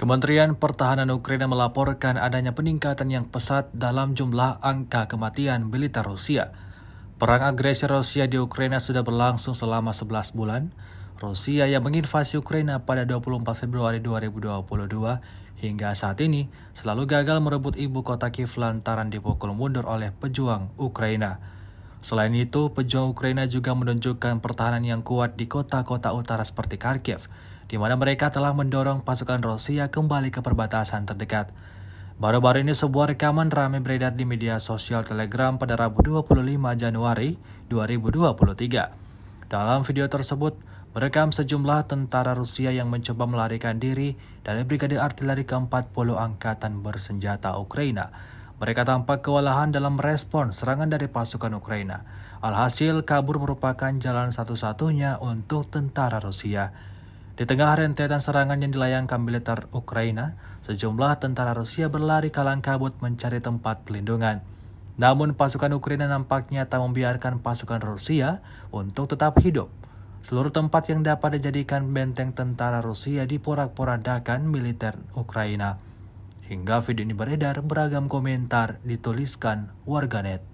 Kementerian Pertahanan Ukraina melaporkan adanya peningkatan yang pesat dalam jumlah angka kematian militer Rusia. Perang agresi Rusia di Ukraina sudah berlangsung selama 11 bulan. Rusia yang menginvasi Ukraina pada 24 Februari 2022 hingga saat ini selalu gagal merebut ibu kota Kiev lantaran dipukul mundur oleh pejuang Ukraina. Selain itu, pejuang Ukraina juga menunjukkan pertahanan yang kuat di kota-kota utara seperti Kharkiv di mana mereka telah mendorong pasukan Rusia kembali ke perbatasan terdekat. Baru-baru ini sebuah rekaman ramai beredar di media sosial Telegram pada Rabu 25 Januari 2023. Dalam video tersebut, merekam sejumlah tentara Rusia yang mencoba melarikan diri dari Brigade Artileri ke-40 Angkatan Bersenjata Ukraina. Mereka tampak kewalahan dalam respon serangan dari pasukan Ukraina. Alhasil, kabur merupakan jalan satu-satunya untuk tentara Rusia. Di tengah rentetan serangan yang dilayangkan militer Ukraina, sejumlah tentara Rusia berlari kalang kabut mencari tempat pelindungan. Namun pasukan Ukraina nampaknya tak membiarkan pasukan Rusia untuk tetap hidup. Seluruh tempat yang dapat dijadikan benteng tentara Rusia diporak-porandakan militer Ukraina. Hingga video ini beredar, beragam komentar dituliskan warganet.